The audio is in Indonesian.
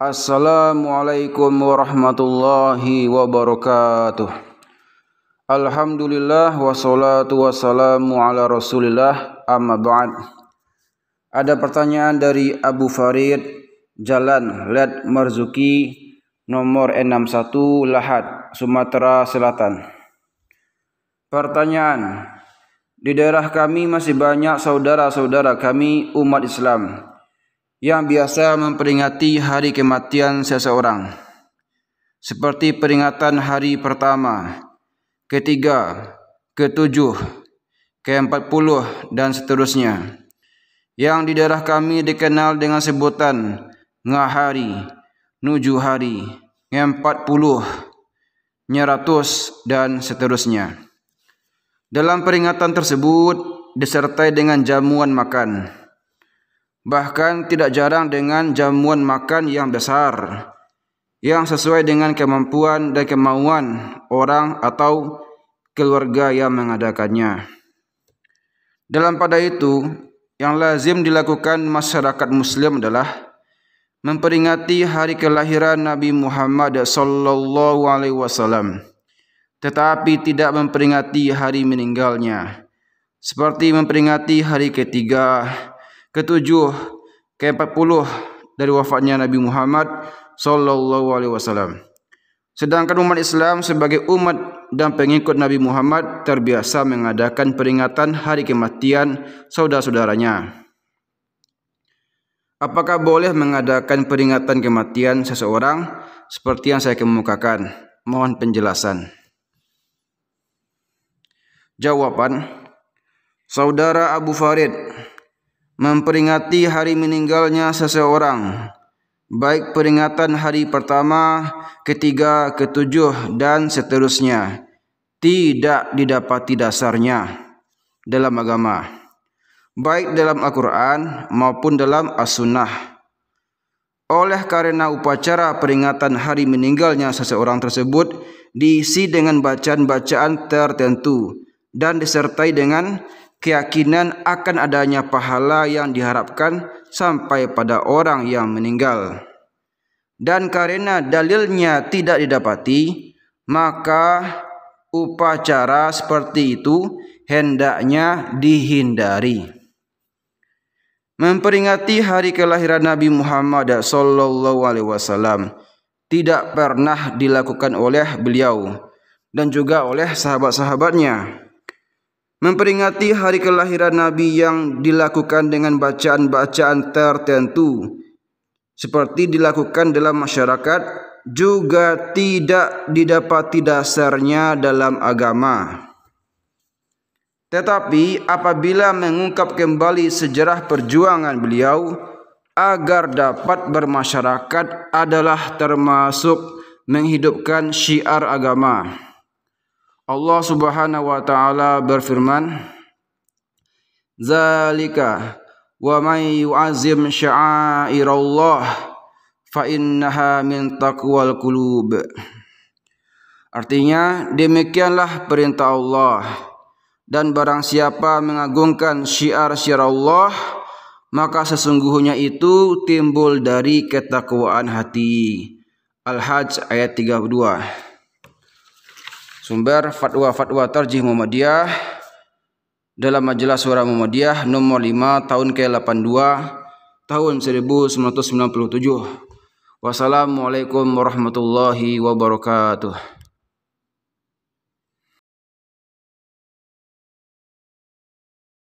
Assalamualaikum warahmatullahi wabarakatuh Alhamdulillah wassalatu wassalamu ala rasulillah amma ba'd Ada pertanyaan dari Abu Farid Jalan Led Marzuki nomor 61 Lahat Sumatera Selatan Pertanyaan Di daerah kami masih banyak saudara-saudara kami umat Islam yang biasa memperingati hari kematian seseorang seperti peringatan hari pertama, ketiga, ketujuh, keempat puluh dan seterusnya yang di daerah kami dikenal dengan sebutan ngahari, nuju hari, ngempat puluh, nyeratus dan seterusnya. Dalam peringatan tersebut disertai dengan jamuan makan. bahkan tidak jarang dengan jamuan makan yang besar yang sesuai dengan kemampuan dan kemauan orang atau keluarga yang mengadakannya. Dalam pada itu, yang lazim dilakukan masyarakat muslim adalah memperingati hari kelahiran Nabi Muhammad sallallahu alaihi wasallam tetapi tidak memperingati hari meninggalnya seperti memperingati hari ketiga ketujuh ke-40 dari wafatnya Nabi Muhammad sallallahu alaihi wasallam. Sedangkan umat Islam sebagai umat dan pengikut Nabi Muhammad terbiasa mengadakan peringatan hari kematian saudara-saudaranya. Apakah boleh mengadakan peringatan kematian seseorang seperti yang saya kemukakan? Mohon penjelasan. Jawaban Saudara Abu Farid memperingati hari meninggalnya seseorang baik peringatan hari pertama, ketiga, ketujuh dan seterusnya tidak didapati dasarnya dalam agama baik dalam Al-Quran maupun dalam As-Sunnah oleh karena upacara peringatan hari meninggalnya seseorang tersebut diisi dengan bacaan-bacaan tertentu dan disertai dengan keyakinan akan adanya pahala yang diharapkan sampai pada orang yang meninggal. Dan karena dalilnya tidak didapati, maka upacara seperti itu hendaknya dihindari. Memperingati hari kelahiran Nabi Muhammad sallallahu alaihi wasallam tidak pernah dilakukan oleh beliau dan juga oleh sahabat-sahabatnya memperingati hari kelahiran Nabi yang dilakukan dengan bacaan-bacaan tertentu seperti dilakukan dalam masyarakat juga tidak didapati dasarnya dalam agama. Tetapi apabila mengungkap kembali sejarah perjuangan beliau agar dapat bermasyarakat adalah termasuk menghidupkan syiar agama. Allah Subhanahu wa taala berfirman Zalika wa may yu'azzim sya'airallah fa innaha min taqwal qulub Artinya demikianlah perintah Allah dan barang siapa mengagungkan syiar-syiar Allah maka sesungguhnya itu timbul dari ketakwaan hati Al-Hajj ayat 32 Sumber fatwa-fatwa tarjih Muhammadiyah dalam Majalah suara Muhammadiyah nomor 5 tahun ke-82 tahun 1997. Wassalamualaikum warahmatullahi wabarakatuh.